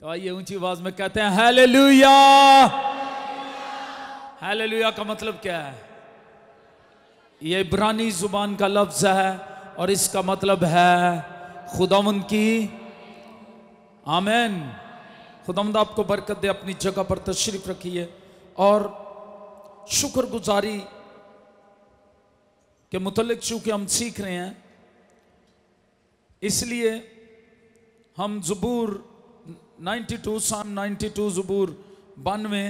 तो आइए ऊंची आवाज में कहते हैं हालेलुया हालेलुया का मतलब क्या है ये इब्रानी जुबान का लफ्ज है और इसका मतलब है खुदा की आमेन खुदामद आपको बरकत दे अपनी जगह पर तशरीफ रखिए और शुक्रगुजारी के मुतलक चूंकि हम सीख रहे हैं इसलिए हम जबूर 92 साम टू जबूर बानवे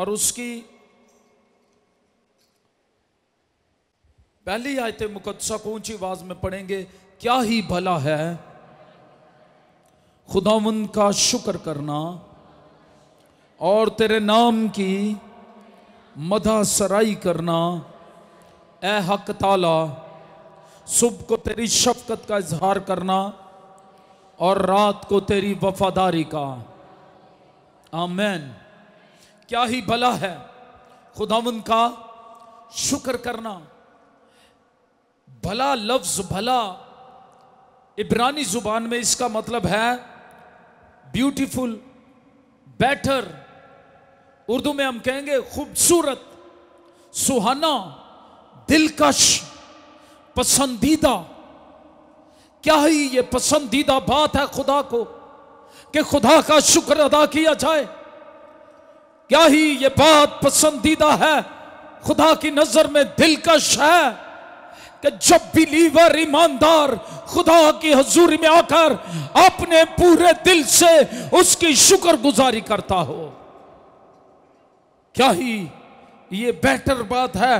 और उसकी पहली आयत मुकदसा को ऊंची आवाज में पढ़ेंगे क्या ही भला है खुदावंद का शुक्र करना और तेरे नाम की मदा सराई करना ए हक ताला सुबह को तेरी शफकत का इजहार करना और रात को तेरी वफादारी का आमैन क्या ही भला है खुदावन का शुक्र करना भला लफ्ज भला इब्रानी जुबान में इसका मतलब है ब्यूटीफुल बेटर उर्दू में हम कहेंगे खूबसूरत सुहाना दिलकश पसंदीदा क्या ही ये पसंदीदा बात है खुदा को कि खुदा का शुक्र अदा किया जाए क्या ही ये बात पसंदीदा है खुदा की नजर में दिलकश है कि जब भी लीवर ईमानदार खुदा की हजूरी में आकर अपने पूरे दिल से उसकी शुक्रगुजारी करता हो क्या ही ये बेटर बात है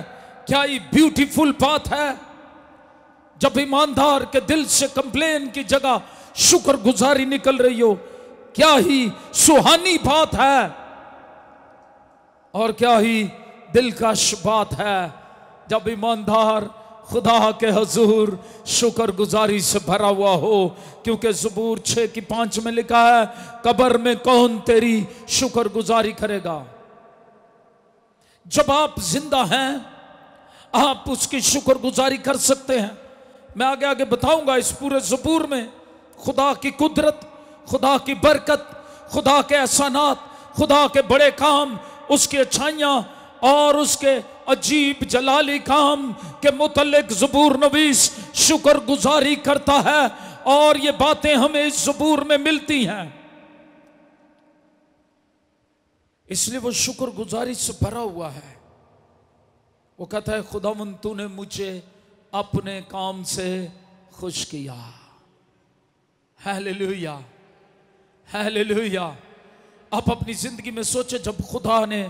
क्या ही ब्यूटीफुल बात है जब ईमानदार के दिल से कंप्लेन की जगह शुक्र गुजारी निकल रही हो क्या ही सुहानी बात है और क्या ही दिलकश बात है जब ईमानदार खुदा के हजूर शुक्र गुजारी से भरा हुआ हो क्योंकि जबूर छे की पांच में लिखा है कबर में कौन तेरी शुक्र गुजारी करेगा जब आप जिंदा हैं आप उसकी शुक्र गुजारी कर सकते हैं मैं आगे आगे बताऊंगा इस पूरे जबूर में खुदा की कुदरत खुदा की बरकत खुदा के एहसानात खुदा के बड़े काम उसकी अच्छाइयाँ और उसके अजीब जलाली काम के मुतलक जबूर नबीस शुक्र गुजारी करता है और ये बातें हमें इस जबूर में मिलती हैं इसलिए वो शुक्र गुजारी से भरा हुआ है वो कहता है खुदा ने मुझे अपने काम से खुश किया ले हालेलुया आप अपनी जिंदगी में सोचे जब खुदा ने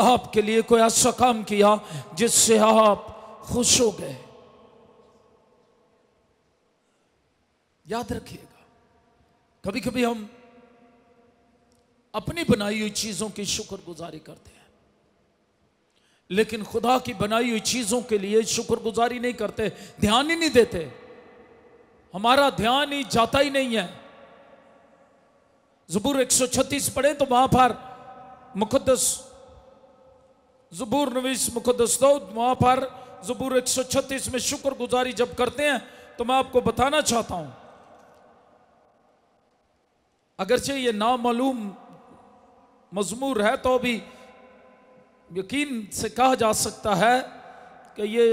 आपके लिए कोई ऐसा काम किया जिससे आप खुश हो गए याद रखिएगा कभी कभी हम अपनी बनाई हुई चीजों की शुक्रगुजारी करते हैं लेकिन खुदा की बनाई हुई चीज़ों के लिए शुक्रगुजारी नहीं करते ध्यान ही नहीं देते हमारा ध्यान ही जाता ही नहीं है जबूर 136 पढ़े तो वहां पर मुकदस जबूर नवीस मुकदस दाऊद वहां पर जबूर 136 में शुक्रगुजारी जब करते हैं तो मैं आपको बताना चाहता हूं अगरचे ये नामालूम मजमूर है तो भी यकीन से कहा जा सकता है कि ये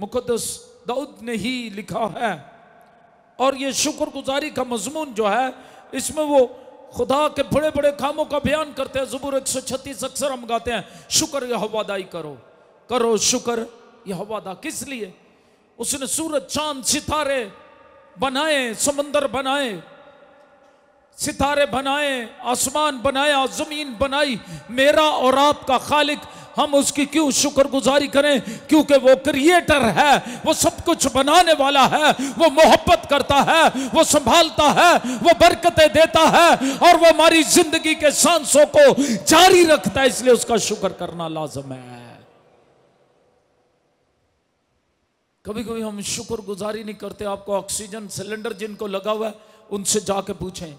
मुकदस दाऊद ने ही लिखा है और ये शुक्रगुजारी का मजमून जो है इसमें वो खुदा के बड़े बड़े कामों का बयान करते हैं जबूर एक सौ छत्तीस अक्सर हम गाते हैं शुक्र यह हवादाई करो करो शुक्र यह हवादा किस लिए उसने सूरज चांद सितारे बनाए समंदर बनाए सितारे बनाए आसमान बनाया ज़मीन बनाई मेरा और आपका खालिक हम उसकी क्यों शुक्रगुजारी करें क्योंकि वो क्रिएटर है वो सब कुछ बनाने वाला है वो मोहब्बत करता है वो संभालता है वो बरकतें देता है और वो हमारी जिंदगी के सांसों को जारी रखता है इसलिए उसका शुक्र करना लाजम है कभी कभी हम शुक्रगुजारी नहीं करते आपको ऑक्सीजन सिलेंडर जिनको लगा हुआ है उनसे जाके पूछें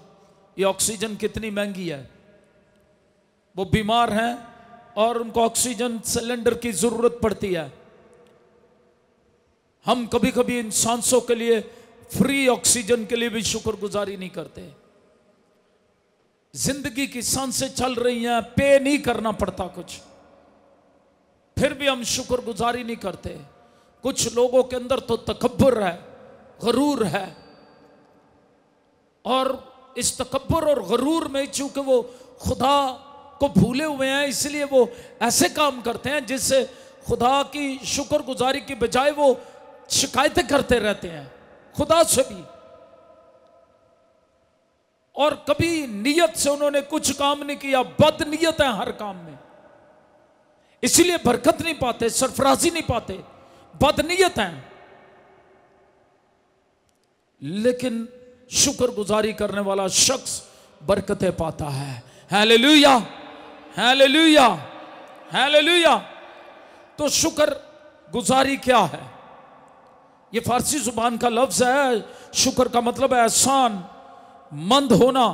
ये ऑक्सीजन कितनी महंगी है वो बीमार हैं और उनको ऑक्सीजन सिलेंडर की ज़रूरत पड़ती है हम कभी कभी इन सांसों के लिए फ्री ऑक्सीजन के लिए भी शुक्रगुजारी नहीं करते जिंदगी की सांसें चल रही हैं पे नहीं करना पड़ता कुछ फिर भी हम शुक्रगुजारी नहीं करते कुछ लोगों के अंदर तो तकबर है गरूर है और इस तकबर और गरूर में चूंकि वो खुदा को भूले हुए हैं इसलिए वो ऐसे काम करते हैं जिससे खुदा की शुक्र गुजारी की बजाय वो शिकायतें करते रहते हैं खुदा से भी और कभी नियत से उन्होंने कुछ काम नहीं किया बद नियत है हर काम में इसलिए बरकत नहीं पाते सरफराजी नहीं पाते बदनीयत है लेकिन शुक्रगुजारी करने वाला शख्स बरकतें पाता है हैलेलुया हैलेलुया हैलेलुया तो शुक्र गुजारी क्या है ये फारसी जुबान का लफ्ज है शुक्र का मतलब है एहसान मंद होना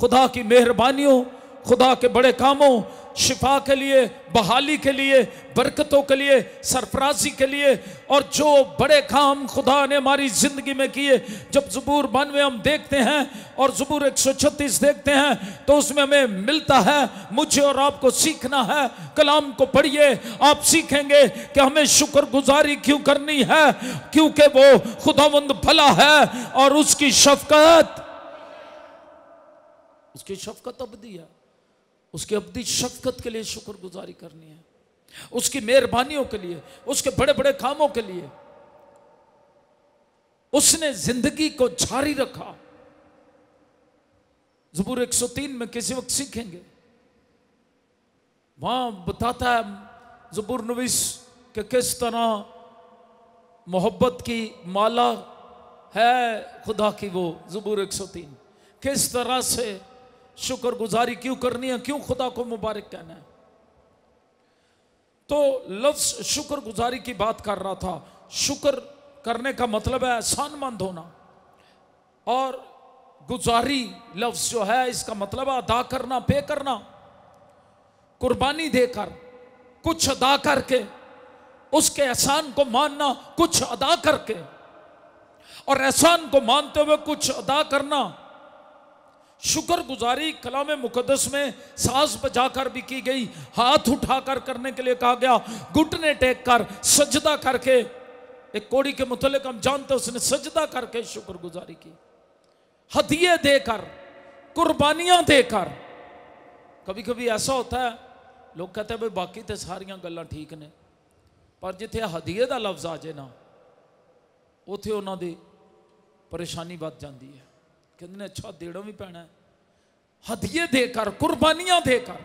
खुदा की मेहरबानियों खुदा के बड़े कामों शिफा के लिए बहाली के लिए बरकतों के लिए सरफराजी के लिए और जो बड़े काम खुदा ने हमारी ज़िंदगी में किए जब जबूर बानवे हम देखते हैं और जबूर 136 देखते हैं तो उसमें हमें मिलता है मुझे और आपको सीखना है कलाम को पढ़िए आप सीखेंगे कि हमें शुक्रगुजारी क्यों करनी है क्योंकि वो खुदावंद भला है और उसकी शफकत उसकी शफकत अब दिया उसकी अब शक्कत के लिए शुक्रगुजारी करनी है उसकी मेहरबानियों के लिए उसके बड़े बड़े कामों के लिए उसने जिंदगी को जारी रखा जबूर 103 में किसी वक्त सीखेंगे वहां बताता है जबूर नवीस के किस तरह मोहब्बत की माला है खुदा की वो जबूर 103 किस तरह से शुक्र गुजारी क्यों करनी है क्यों खुदा को मुबारक कहना है तो लफ्ज शुक्र गुजारी की बात कर रहा था शुक्र करने का मतलब है एहसानमंद होना और गुजारी लफ्ज जो है इसका मतलब है अदा करना पे करना कुर्बानी देकर कुछ अदा करके उसके एहसान को मानना कुछ अदा करके और एहसान को मानते हुए कुछ अदा करना शुक्र गुजारी कलाम मुकदस में सांस बजाकर भी की गई हाथ उठाकर करने के लिए कहा गया घुटने टेक कर सजदा करके एक कोड़ी के मुतलक हम जानते उसने सजदा करके शुक्र गुजारी की हदिये देकर कुर्बानियां देकर कभी कभी ऐसा होता है लोग कहते हैं भाई बाकी तो सारिया गल् ठीक ने पर जिथे हदिये का लफ्ज आ जाए ना उतना परेशानी बच जाती है ਕਹਿੰਦੇ ਨੇ ਅੱਛਾ ਦੇੜੋਂ ਵੀ ਪੈਣਾ हदिये देकर कुर्बानियां देकर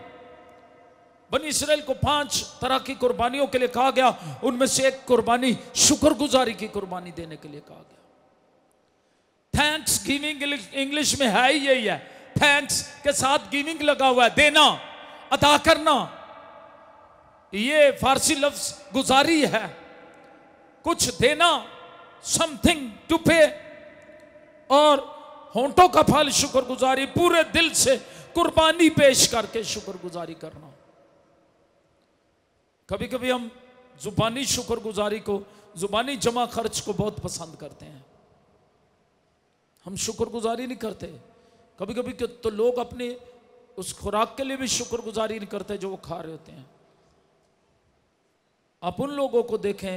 बनी इसराइल को पांच तरह की कुर्बानियों के लिए कहा गया उनमें से एक कुर्बानी शुक्रगुजारी की कुर्बानी देने के लिए कहा गया थैंक्स गिविंग इंग्लिश में है ही यही है थैंक्स के साथ गिविंग लगा हुआ है देना अदा करना ये फारसी लफ्ज गुजारी है कुछ देना समथिंग टू पे और होंठों का फल शुक्रगुजारी पूरे दिल से कुर्बानी पेश करके शुक्रगुजारी करना कभी कभी हम जुबानी शुक्रगुजारी को जुबानी जमा खर्च को बहुत पसंद करते हैं हम शुक्रगुजारी नहीं करते कभी कभी तो लोग अपने उस खुराक के लिए भी शुक्रगुजारी नहीं करते जो वो खा रहे होते हैं आप उन लोगों को देखें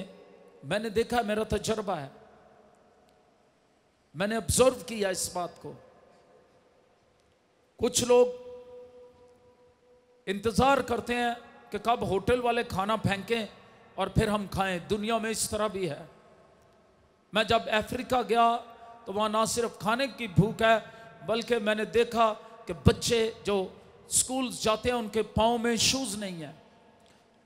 मैंने देखा मेरा तजर्बा है मैंने ऑब्जर्व किया इस बात को कुछ लोग इंतज़ार करते हैं कि कब होटल वाले खाना फेंकें और फिर हम खाएं दुनिया में इस तरह भी है मैं जब अफ्रीका गया तो वहां ना सिर्फ खाने की भूख है बल्कि मैंने देखा कि बच्चे जो स्कूल जाते हैं उनके पाँव में शूज़ नहीं है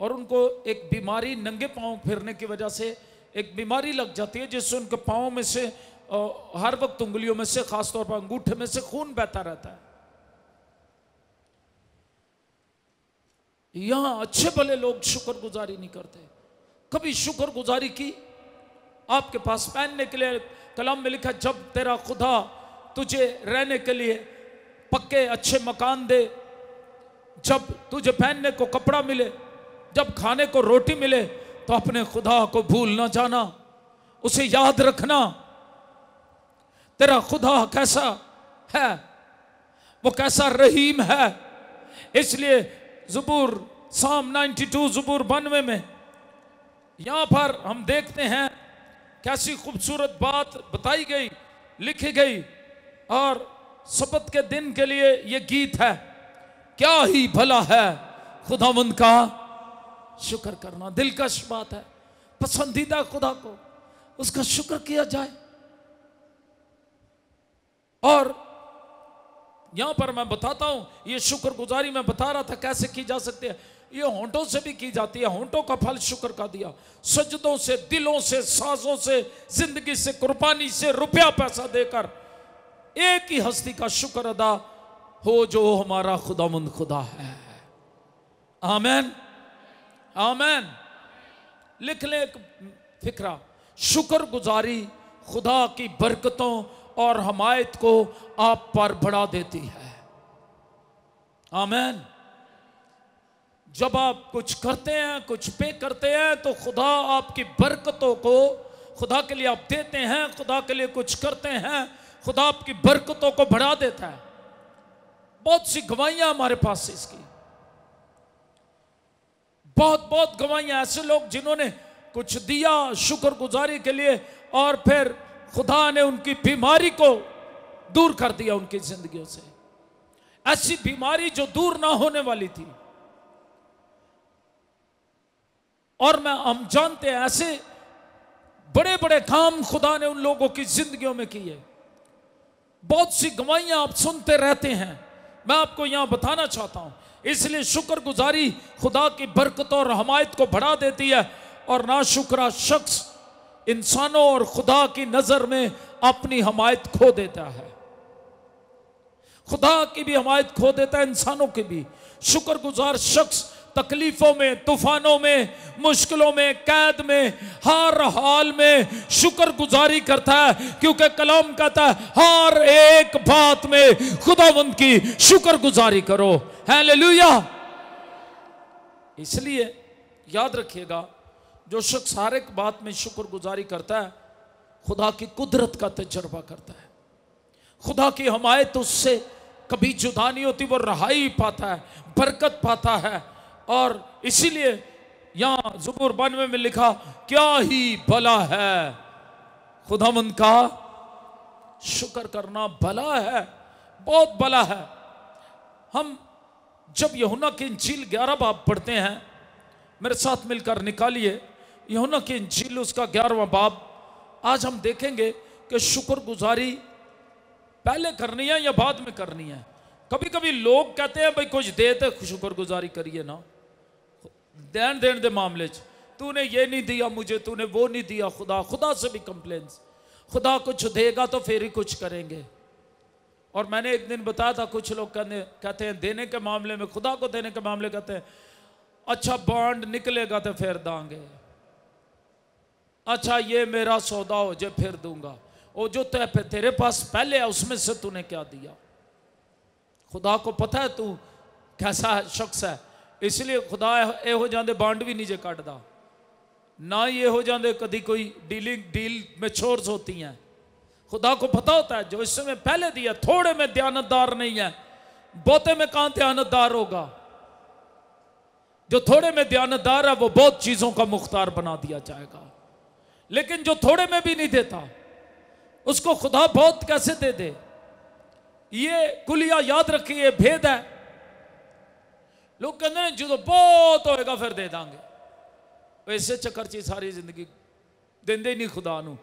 और उनको एक बीमारी नंगे पाँव फिरने की वजह से एक बीमारी लग जाती है जिससे उनके पाँव में से हर वक्त उंगलियों में से खासतौर पर अंगूठे में से खून बहता रहता है यहां अच्छे भले लोग शुक्रगुजारी नहीं करते कभी शुक्रगुजारी की आपके पास पहनने के लिए कलाम में लिखा जब तेरा खुदा तुझे रहने के लिए पक्के अच्छे मकान दे जब तुझे पहनने को कपड़ा मिले जब खाने को रोटी मिले तो अपने खुदा को भूल ना जाना उसे याद रखना तेरा खुदा कैसा है वो कैसा रहीम है इसलिए जबूर साम 92 टू जबूर बनवे में यहां पर हम देखते हैं कैसी खूबसूरत बात बताई गई लिखी गई और शपथ के दिन के लिए ये गीत है क्या ही भला है खुदावंद का शुक्र करना दिलकश बात है पसंदीदा खुदा को उसका शुक्र किया जाए और यहां पर मैं बताता हूं ये शुक्रगुजारी मैं बता रहा था कैसे की जा सकती है ये होंटों से भी की जाती है होंटों का फल शुक्र का दिया सजदों से दिलों से सांसों से जिंदगी से कुर्बानी से रुपया पैसा देकर एक ही हस्ती का शुक्र अदा हो जो हमारा खुदामंद खुदा है आमेन आमेन लिख लें एक फिक्रा शुक्रगुजारी खुदा की बरकतों और हमायत को आप पर बढ़ा देती है आमेन जब आप कुछ करते हैं कुछ पे करते हैं तो खुदा आपकी बरकतों को खुदा के लिए आप देते हैं खुदा के लिए कुछ करते हैं खुदा आपकी बरकतों को बढ़ा देता है बहुत सी गवाहियां हमारे पास इसकी बहुत बहुत गवाहियां ऐसे लोग जिन्होंने कुछ दिया शुक्रगुजारी के लिए और फिर खुदा ने उनकी बीमारी को दूर कर दिया उनकी जिंदगियों से ऐसी बीमारी जो दूर ना होने वाली थी और मैं हम जानते हैं ऐसे बड़े बड़े काम खुदा ने उन लोगों की जिंदगियों में किए बहुत सी गवाइयां आप सुनते रहते हैं मैं आपको यहां बताना चाहता हूं इसलिए शुक्रगुजारी खुदा की बरकत और हमायत को बढ़ा देती है और ना शुक्रा शख्स इंसानों और खुदा की नजर में अपनी हमायत खो देता है खुदा की भी हमायत खो देता है इंसानों की भी शुक्रगुजार शख्स तकलीफों में तूफानों में मुश्किलों में कैद में हर हाल में शुक्र गुजारी करता है क्योंकि कलाम कहता है हर एक बात में खुदावंद की शुक्र गुजारी करो है इसलिए याद रखिएगा जो शख्स हर एक बात में शुक्रगुजारी करता है खुदा की कुदरत का तजर्बा करता है खुदा की हमायत उससे कभी जुदा नहीं होती वो रहाई पाता है बरकत पाता है और इसीलिए यहां जुबूर बानवे में लिखा क्या ही भला है मन का शुक्र करना भला है बहुत भला है हम जब यहुना की झील ग्यारह बाप पढ़ते हैं मेरे साथ मिलकर निकालिए यमुना की झील उसका ग्यारहवा बाब आज हम देखेंगे कि शुक्रगुजारी पहले करनी है या बाद में करनी है कभी कभी लोग कहते हैं भाई कुछ दे तो शुक्रगुजारी करिए ना देन देन दे मामले च तूने ये नहीं दिया मुझे तूने वो नहीं दिया खुदा खुदा से भी कंप्लेन्स खुदा कुछ देगा तो फिर ही कुछ करेंगे और मैंने एक दिन बताया था कुछ लोग कहने कहते हैं देने के मामले में खुदा को देने के मामले कहते हैं अच्छा बॉन्ड निकलेगा तो फिर दांगे अच्छा ये मेरा सौदा हो जाए फिर दूंगा वो जो ते, तेरे पास पहले है उसमें से तूने क्या दिया खुदा को पता है तू कैसा शख्स है इसलिए खुदा यहो जाते बांड भी नहीं जे कटता ना ही यहो जाते कभी कोई डीलिंग डील में छोर्स होती हैं खुदा को पता होता है जो इसमें पहले दिया थोड़े में दयानतदार नहीं है बहुते में कहाँ दयानतदार होगा जो थोड़े में दयानतदार है वो बहुत चीज़ों का मुख्तार बना दिया जाएगा लेकिन जो थोड़े में भी नहीं देता उसको खुदा बहुत कैसे दे दे ये कुलिया याद ये भेद है लोग कहते हैं जो तो बहुत होएगा फिर दे देंगे वैसे तो चक्कर ची सारी जिंदगी दें दे नहीं खुदा न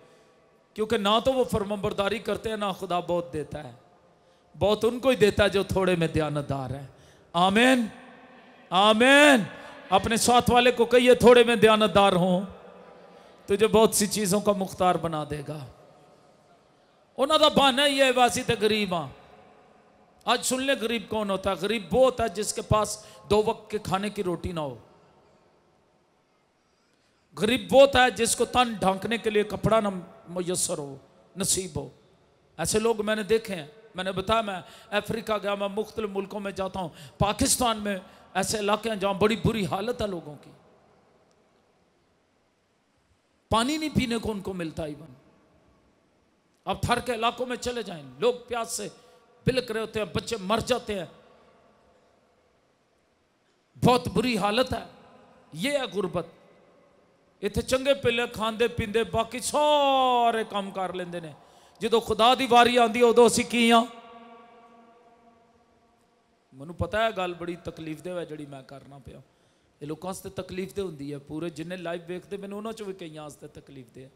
क्योंकि ना तो वो फरमबरदारी करते हैं ना खुदा बहुत देता है बहुत उनको ही देता है जो थोड़े में दयानतदार है आमेन आमेन अपने साथ वाले को कहिए थोड़े में दयानतदार हों तुझे तो बहुत सी चीज़ों का मुख्तार बना देगा उन्होंने बहाना ही है वासी तो गरीब हाँ आज सुन ले गरीब कौन होता है गरीब वो होता है जिसके पास दो वक्त के खाने की रोटी ना हो गरीब वो होता है जिसको तन ढांकने के लिए कपड़ा ना मुयसर हो नसीब हो ऐसे लोग मैंने देखे हैं मैंने बताया मैं अफ्रीका गया मैं मुख्तलिफ मुल्कों में जाता हूँ पाकिस्तान में ऐसे इलाके हैं जहाँ बड़ी बुरी हालत है लोगों की पानी नहीं पीने को उनको मिलता इवन अब थर के इलाकों में चले जाए लोग प्यास से बिलक रहे होते हैं बच्चे मर जाते हैं बहुत बुरी हालत है ये है गुर्बत इतने चंगे पिले खाते पीते बाकी सारे काम कर लेंगे ने जो खुदा की वारी आती उदो असी की हाँ मैं पता है गल बड़ी तकलीफ दे जी मैं करना पाया ये लोगों ਵਾਸਤੇ तकलीफ ਤੇ होंगी है पूरे जिन्हें लाइव वेखते मैंने उन्होंने भी कई ਕਈਆਂ ਵਾਸਤੇ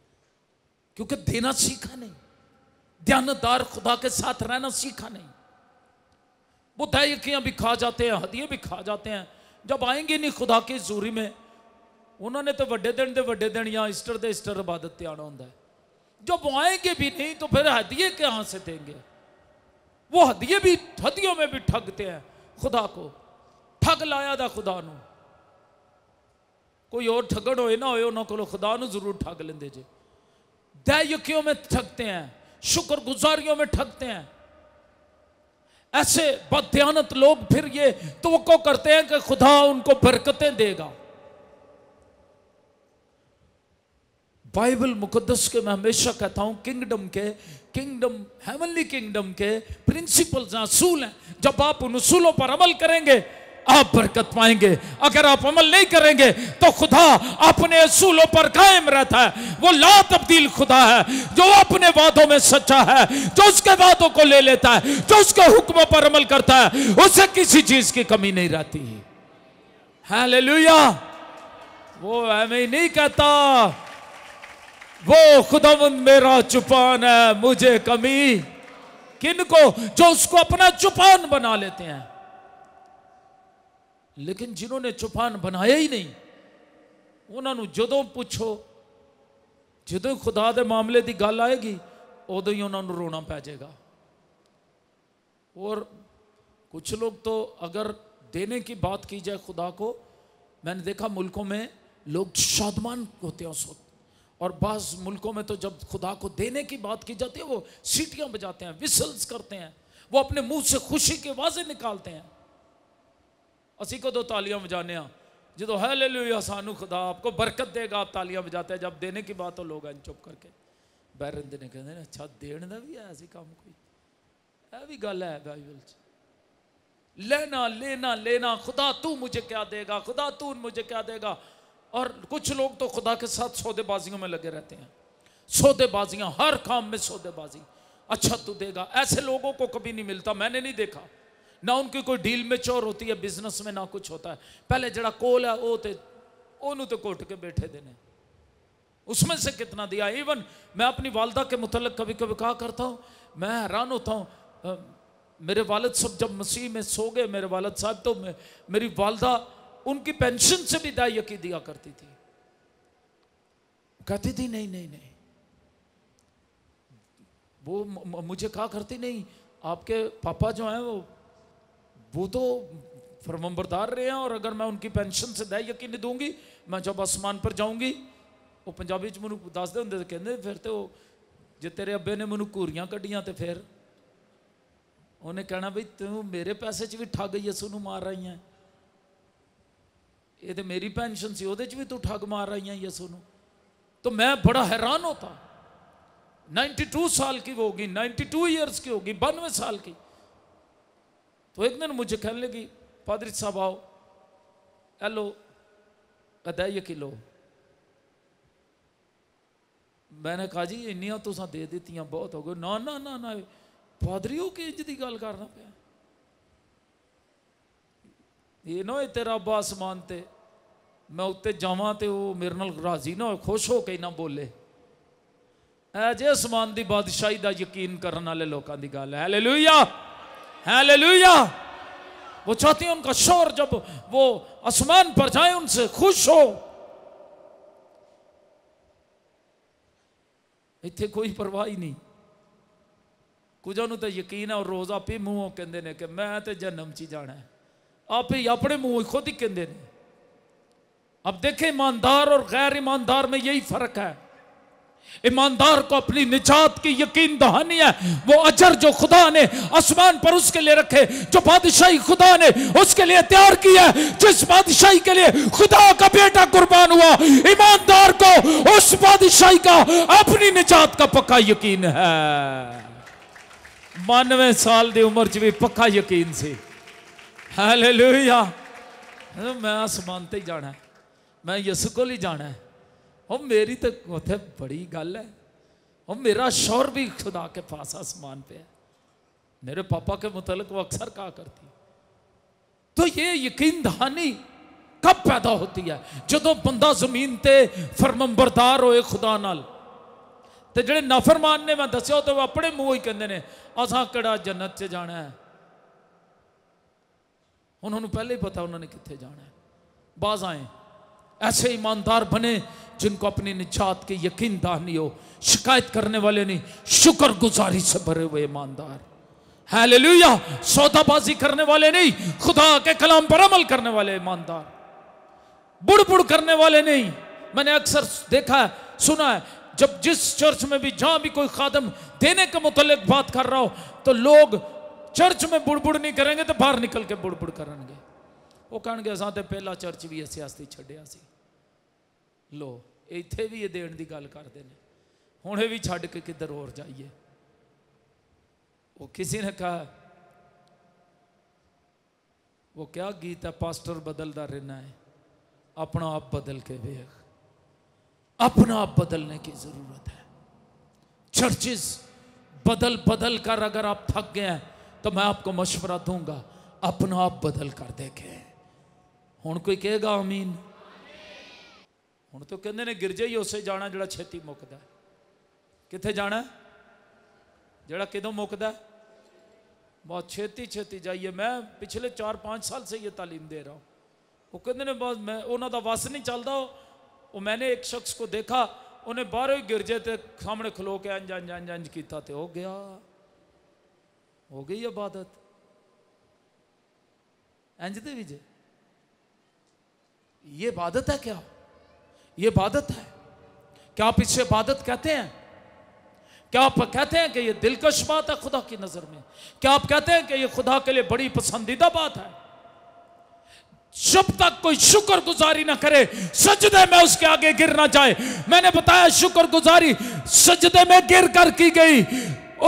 क्योंकि देना सीखा नहीं ध्यानदार खुदा के साथ रहना सीखा नहीं वो दयाकियाँ भी खा जाते हैं हदिये भी खा जाते हैं जब आएंगे नहीं खुदा की जूरी में उन्होंने तो व्डे दिन के वे दिन या ईस्टर दे ईस्टर इबादत आना होंगे जब आएंगे भी नहीं तो फिर हदिये कहाँ से देंगे वो हदिये भी हदियों में भी ठगते हैं खुदा को ठग लाया था खुदा ने कोई और ठगण होए ना होए उन्होंने को खुदा जरूर ठग लेंगे जे दैयुकियों में ठगते हैं शुक्र गुजारियों में ठगते हैं ऐसे बदयानत लोग फिर ये तो करते हैं कि खुदा उनको बरकतें देगा बाइबल मुकदस के मैं हमेशा कहता हूं किंगडम के किंगडम हेवनली किंगडम के प्रिंसिपल्स असूल हैं जब आप उन असूलों पर अमल करेंगे आप बरकत पाएंगे अगर आप अमल नहीं करेंगे तो खुदा अपने असूलों पर कायम रहता है वो ला तब्दील खुदा है जो अपने वादों में सच्चा है जो उसके वादों को ले लेता है जो उसके हुक्मों पर अमल करता है उसे किसी चीज की कमी नहीं रहती है वो ही नहीं कहता वो खुदा मेरा चुपान है मुझे कमी किनको जो उसको अपना चुपान बना लेते हैं लेकिन जिन्होंने चुफान बनाया ही नहीं उन्होंने जो पूछो जो खुदा के मामले की गल आएगी उदों ही उन्होंने रोना पै जाएगा और कुछ लोग तो अगर देने की बात की जाए खुदा को मैंने देखा मुल्कों में लोग शादमान होते हैं उस वक्त और बस मुल्कों में तो जब खुदा को देने की बात की जाती है वो सीटियाँ बजाते हैं विसल्स करते हैं वो अपने मुंह से खुशी के वाजे निकालते हैं असी कदों तालियां बजाने जो है ले या सानू खुदा आपको बरकत देगा आप तालियां बजाते हैं जब देने की बात हो लोग हैं चुप करके बैरन देने कहते हैं अच्छा देने का भी है ऐसी काम कोई यह भी गल है बाइबल लेना लेना लेना खुदा तू मुझे क्या देगा खुदा तू मुझे क्या देगा और कुछ लोग तो खुदा के साथ सौदेबाजियों में लगे रहते हैं सौदेबाजियाँ हर काम में सौदेबाजी अच्छा तू देगा ऐसे लोगों को कभी नहीं मिलता मैंने नहीं देखा ना उनकी कोई डील में चोर होती है बिजनेस में ना कुछ होता है पहले जरा कोल है वो तो ओनू तो कोट के बैठे देने उसमें से कितना दिया इवन मैं अपनी वालदा के मुतल कभी कभी कहा करता हूँ मैं हैरान होता हूँ मेरे वालद साहब जब मसीह में सो गए मेरे वालद साहब तो मैं मेरी वालदा उनकी पेंशन से भी दाई यकी दिया करती थी कहती थी नहीं नहीं नहीं वो मुझे कहा करती नहीं आपके पापा जो हैं वो वो तो फरमंबरदार रहे हैं और अगर मैं उनकी पेंशन से दह यकीन दूंगी मैं जब आसमान पर जाऊंगी ਉਹ ਪੰਜਾਬੀ ਚ ਮੈਨੂੰ ਦੱਸਦੇ ਹੁੰਦੇ ਸੀ ਕਹਿੰਦੇ ਫਿਰ ਤੇ ਉਹ ਜੇ ਤੇਰੇ ਅੱਬੇ ਨੇ ਮੈਨੂੰ ਘੂਰੀਆਂ ਕੱਢੀਆਂ ਤੇ ਫਿਰ ਉਹਨੇ ਕਹਿਣਾ ਵੀ ਤੂੰ ਮੇਰੇ ਪੈਸੇ 'ਚ ਵੀ ਠੱਗ ਯਸੂ ਨੂੰ ਮਾਰ ਰਹੀ ਹੈ ਇਹ ਤੇ ਮੇਰੀ ਪੈਨਸ਼ਨ ਸੀ ਉਹਦੇ 'ਚ ਵੀ ਤੂੰ ਠੱਗ ਮਾਰ ਰਹੀ ਹੈ ਯਸੂ ਨੂੰ तो मैं बड़ा हैरान होता 92 साल की वो होगी 92 इयर्स की होगी बानवे साल की तो एक दिन मुझे कहने लगी पादरी साहब आओ हेलो अदाइए किलो मैंने कहा जी इन तो दे देती बहुत हो गए ना ना ना ना पादरी हो के इंज की गल करना पे ये ना हो तेरा अब्बा आसमान ते मैं उत्ते जावा तो वो मेरे नाल राजी ना हो खुश हो के ना बोले ऐ जे आसमान की बादशाही का यकीन करने वाले लोगों की गल है हालेलुया हालेलुया वो चाहती है उनका शोर जब वो आसमान पर जाए उनसे खुश हो इतने कोई परवाह ही नहीं कुछ तो यकीन है और रोज आप ही मुंह कहते हैं कि मैं तो जन्म ची जाना है आप ही अपने मुंह खुद ही कहते हैं अब देखें ईमानदार और गैर ईमानदार में यही फर्क है ईमानदार को अपनी निजात की यकीन दहानी है वो अजर जो खुदा ने आसमान पर उसके लिए रखे जो बादशाही खुदा ने उसके लिए तैयार किया जिस बादशाही के लिए खुदा का बेटा कुर्बान हुआ ईमानदार को उस बादशाही का अपनी निजात का पक्का यकीन है बानवे साल की उम्र च भी पक्का यकीन से हालेलुया मैं आसमान ते ही जाना है मैं यसु को ही जाना है और मेरी तो उत बड़ी गल है और मेरा शौर भी खुदा के पास आसमान पे है मेरे पापा के मुतलक वो अक्सर कहा करती तो ये यकीन दहानी कब पैदा होती है जो बंदा जमीन ते फरमंबरदार होए खुदा नाल ते ਜਿਹੜੇ नफरमान ने मैं दस्या तो वो अपने मुंह ही कहें असा कड़ा जन्नत च जाना है उन्होंने पहले ही पता उन्होंने कितने जाना है बाज आए ऐसे ईमानदार बने जिनको अपने निजात के यकीन दानी हो शिकायत करने वाले नहीं शुक्र गुजारी से भरे हुए ईमानदार है ले लुया सौदाबाजी करने वाले नहीं खुदा के कलाम पर अमल करने वाले ईमानदार बुढ़ बुढ़ करने वाले नहीं मैंने अक्सर देखा है सुना है जब जिस चर्च में भी जहां भी कोई खादम देने के मुतल बात कर रहा हो तो लोग चर्च में बुड़बुड़ नहीं करेंगे तो बाहर निकल के बुड़बुड़ करेंगे वो कहे असा पहला चर्च भी ऐसे आस्ती छड़िया आसी लो इतने भी ये देन की गल करते हैं ਹੁਣ भी छड़ के किधर और जाइए वो किसी ने कहा वो क्या गीत है पास्टर बदलता रहना है अपना आप बदल के वेख अपना आप बदलने की जरूरत है चर्चिस बदल बदल कर अगर आप थक गए हैं तो मैं आपको मशवरा दूंगा अपना आप बदल कर देखें हूँ कोई कहेगा अमीन हूँ तो कहें गिरजा ही उस जाना जोड़ा छेती मुकद कि जाना जोड़ा कदों ਕਿਦੋਂ बहुत छेती छेती जाइए मैं पिछले चार पाँच साल से ये तालीम दे रहा हूँ वो कहें बस मैं उन्होंने बस नहीं चलता वो मैंने एक शख्स को देखा उन्हें बारह गिरजे तो सामने खलो के अंज अंज अंज अंज किया तो हो गया हो गई इबादत इंज दे ये इबादत है क्या ये इबादत है क्या आप इसे इबादत कहते हैं क्या आप कहते हैं कि ये दिलकश बात है खुदा की नज़र में क्या आप कहते हैं कि ये खुदा के लिए बड़ी पसंदीदा बात है जब तक कोई शुक्र गुजारी ना करे सजदे में उसके आगे गिर ना जाए मैंने बताया शुक्र गुजारी सजदे में गिर कर की गई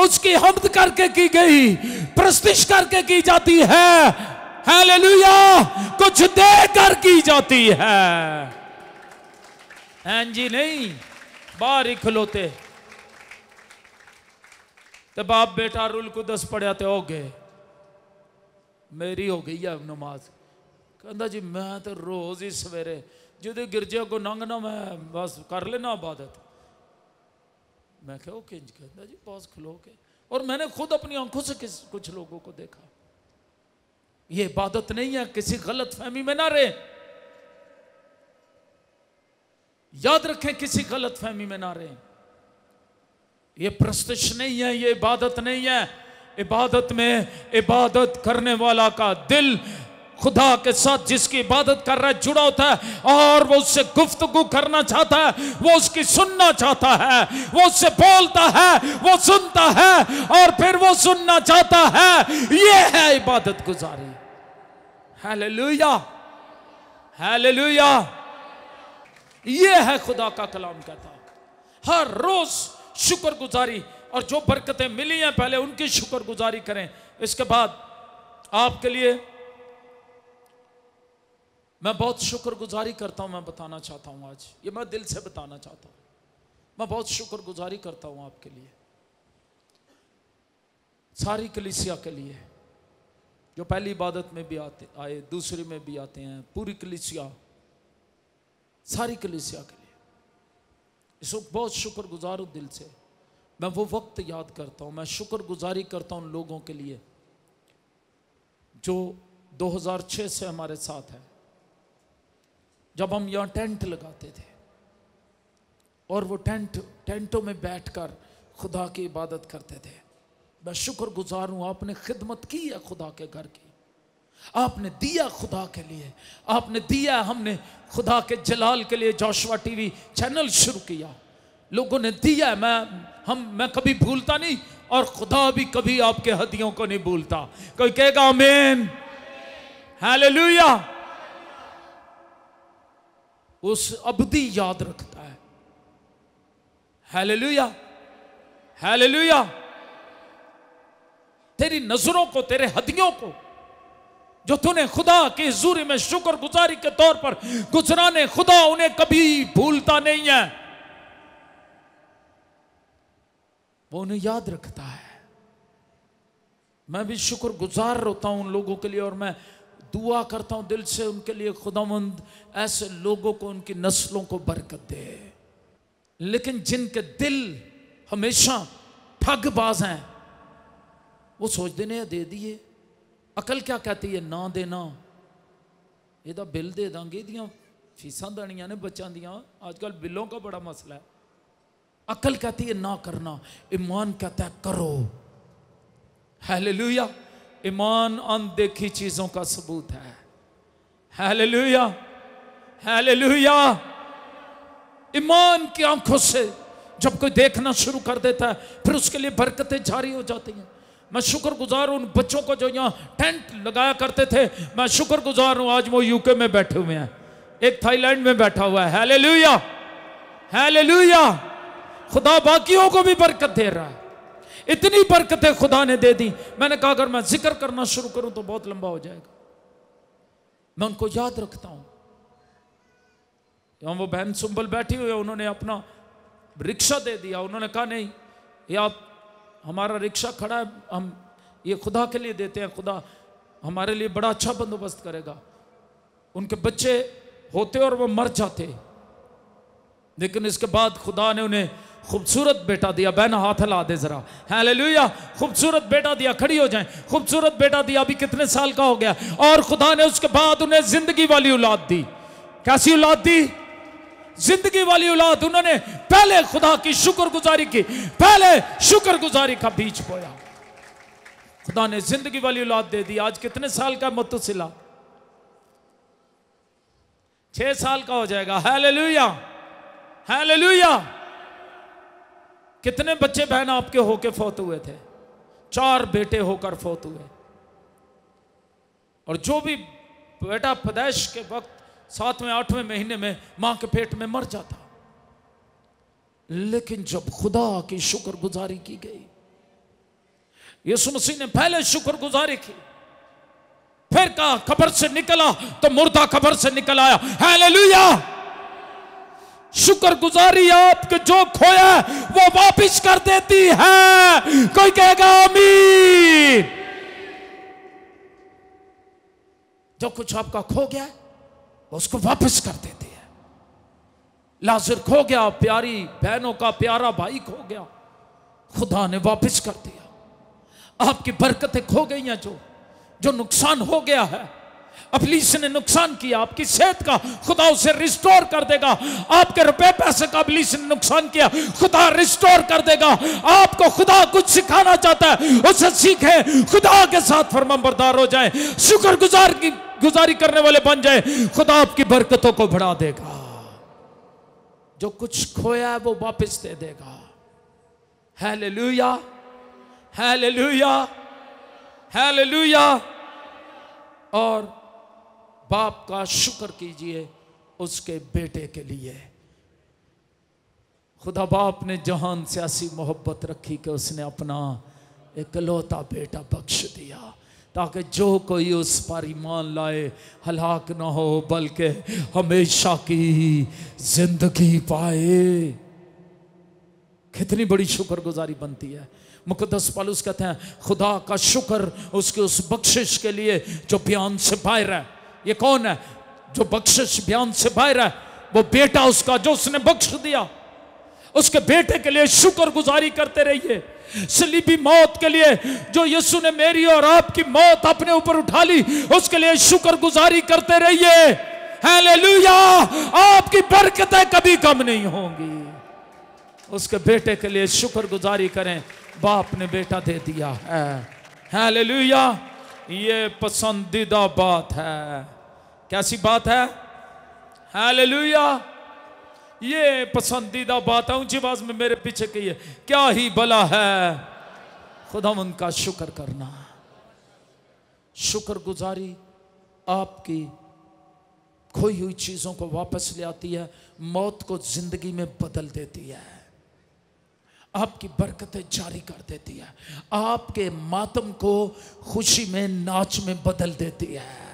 उसकी हमद करके की गई प्रस्तिश करके की जाती है हालेलुया कुछ दे कर की जाती है हैं जी नहीं बाहर ही खलोते तो बाप बेटा रुल कुदस पढ़िया तो हो गए मेरी हो गई है नमाज कहता जी मैं तो रोज़ ही सवेरे जो गिरजे अगो लंघना मैं बस कर लेना इबादत मैं क्या किंज कहता जी बस खलो के और मैंने खुद अपनी आंखों से किस कुछ लोगों को देखा ये इबादत नहीं है किसी गलत फहमी में ना रहे याद रखें किसी गलत फहमी में ना रहे ये प्रस्तुश नहीं है ये इबादत नहीं है इबादत में इबादत करने वाला का दिल खुदा के साथ जिसकी इबादत कर रहा है जुड़ा होता है और वो उससे गुफ्तगु करना चाहता है वो उसकी सुनना चाहता है वो उससे बोलता है वो सुनता है और फिर वो सुनना चाहता है ये है इबादत गुजारी हालेलुया हालेलुया ये है खुदा का कलाम कहता हर रोज शुक्रगुजारी और जो बरकतें मिली हैं पहले उनकी शुक्रगुजारी करें इसके बाद आपके लिए मैं बहुत शुक्रगुजारी करता हूं मैं बताना चाहता हूं आज ये मैं दिल से बताना चाहता हूं मैं बहुत शुक्रगुजारी करता हूं आपके लिए सारी कलिसिया के लिए जो पहली इबादत में भी आते आए दूसरी में भी आते हैं पूरी कलिसिया सारी कलिसिया के लिए इस वक्त बहुत शुक्रगुजार हूँ दिल से मैं वो वक्त याद करता हूँ मैं शुक्रगुजारी करता हूँ उन लोगों के लिए जो 2006 से हमारे साथ हैं जब हम यहाँ टेंट लगाते थे और वो टेंट टेंटों में बैठकर खुदा की इबादत करते थे मैं शुक्रगुजार हूँ आपने खिदमत की है खुदा के घर की आपने दिया खुदा के लिए आपने दिया हमने खुदा के जलाल के लिए जोशवा टीवी चैनल शुरू किया लोगों ने दिया मैं हम मैं कभी भूलता नहीं और खुदा भी कभी आपके हदियों को नहीं भूलता कोई कहेगा मेन हालेलुया उस अवधि याद रखता है हालेलुया लुया तेरी नजरों को तेरे हदियों को जो तूने खुदा के जूर में शुक्र गुजारी के तौर पर गुजराने खुदा उन्हें कभी भूलता नहीं है वो उन्हें याद रखता है मैं भी शुक्र गुजार होता हूं उन लोगों के लिए और मैं दुआ करता हूं दिल से उनके लिए खुदामंद ऐसे लोगों को उनकी नस्लों को बरकत दे लेकिन जिनके दिल हमेशा ठगबाज हैं वो सोचते देने दे दिए अकल क्या कहती है ना देना यह बिल दे देंगे ਇਹਦੀਆਂ फीसा देनिया ने बच्चों दिया आजकल बिलों का बड़ा मसला है अकल कहती है ना करना ईमान कहता है करो लुया ईमान अनदेखी चीज़ों का सबूत है ले लुया ईमान की आंखों से जब कोई देखना शुरू कर देता है फिर उसके लिए बरकतें जारी हो जाती हैं मैं शुक्र गुजार उन बच्चों को जो यहाँ टेंट लगाया करते थे मैं शुक्र गुजार हूँ आज वो यूके में बैठे हुए हैं एक थाईलैंड में बैठा हुआ है लुया लुया खुदा बाकियों को भी बरकत दे रहा है इतनी बरकतें खुदा ने दे दी मैंने कहा अगर मैं जिक्र करना शुरू करूं तो बहुत लंबा हो जाएगा मैं उनको याद रखता हूं यहाँ वो बहन सुंबल बैठी हुई है उन्होंने अपना रिक्शा दे दिया उन्होंने कहा नहीं ये आप हमारा रिक्शा खड़ा है हम ये खुदा के लिए देते हैं खुदा हमारे लिए बड़ा अच्छा बंदोबस्त करेगा उनके बच्चे होते और वो मर जाते लेकिन इसके बाद खुदा ने उन्हें खूबसूरत बेटा दिया बहन हाथ हिला दे जरा है लुया खूबसूरत बेटा दिया खड़ी हो जाए खूबसूरत बेटा दिया अभी कितने साल का हो गया और खुदा ने उसके बाद उन्हें जिंदगी वाली औलाद दी कैसी औलाद दी जिंदगी वाली औलाद उन्होंने पहले खुदा की शुक्रगुजारी की पहले शुक्रगुजारी का बीज बोया खुदा ने जिंदगी वाली औलाद दे दी आज कितने साल का मतुसिला छह साल का हो जाएगा हालेलुया हालेलुया कितने बच्चे बहन आपके होके फोत हुए थे चार बेटे होकर फोत हुए और जो भी बेटा पदेश के वक्त सातवें आठवें महीने में मां के पेट में मर जाता लेकिन जब खुदा की शुक्रगुजारी की गई यीशु मसीह ने पहले शुक्रगुजारी की फिर कहा खबर से निकला तो मुर्दा खबर से निकल आया हालेलुया शुक्रगुजारी आपके जो खोया वो वापिस कर देती है कोई कहेगा आमीन जो कुछ आपका खो गया उसको वापस कर देते हैं लाजर खो गया प्यारी बहनों का प्यारा भाई खो गया खुदा ने वापस कर दिया आपकी बरकतें खो गई हैं जो जो नुकसान हो गया है अफलीस ने नुकसान किया आपकी सेहत का खुदा उसे रिस्टोर कर देगा आपके रुपए पैसे का अबलीस ने नुकसान किया खुदा रिस्टोर कर देगा आपको खुदा कुछ सिखाना चाहता है उसे सीखे खुदा के साथ बरदार हो जाए शुक्रगुजार की गुजारी करने वाले बन जाए खुदा आपकी बरकतों को बढ़ा देगा जो कुछ खोया है वो वापस दे देगा हैलेलुया हैलेलुया हैलेलुया और बाप का शुक्र कीजिए उसके बेटे के लिए खुदा बाप ने जहान से ऐसी मोहब्बत रखी कि उसने अपना इकलौता बेटा बख्श दिया ताकि जो कोई उस पर ईमान लाए हलाक ना हो बल्कि हमेशा की जिंदगी पाए कितनी बड़ी शुक्रगुजारी बनती है मुकदस पालूस कहते हैं खुदा का शुक्र उसके उस बख्शिश के लिए जो बयान से बाहर है ये कौन है जो बख्शिश बयान से बाहर है वो बेटा उसका जो उसने बख्श दिया उसके बेटे के लिए शुक्र गुजारी करते रहिए सलीबी मौत के लिए जो यीशु ने मेरी और आपकी मौत अपने ऊपर उठा ली उसके लिए शुक्रगुजारी करते रहिए हालेलुया आपकी बरकतें कभी कम नहीं होंगी उसके बेटे के लिए शुक्रगुजारी करें बाप ने बेटा दे दिया है हालेलुया ये पसंदीदा बात है कैसी बात है हालेलुया ये पसंदीदा बात है ऊंची बाज में मेरे पीछे की है क्या ही भला है खुदा उनका शुक्र करना शुक्र गुजारी आपकी खोई हुई चीज़ों को वापस ले आती है मौत को ज़िंदगी में बदल देती है आपकी बरकतें जारी कर देती है आपके मातम को खुशी में नाच में बदल देती है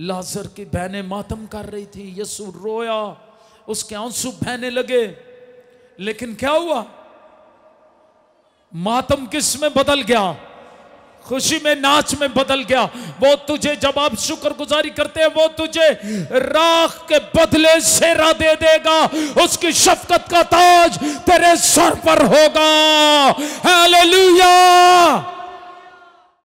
लाजर की बहनें मातम कर रही थी यसु रोया उसके आंसू बहने लगे लेकिन क्या हुआ मातम किस में बदल गया खुशी में नाच में बदल गया वो तुझे जब आप शुक्रगुजारी करते हैं वो तुझे राख के बदले सेरा दे देगा उसकी शफकत का ताज तेरे सर पर होगा हालेलुया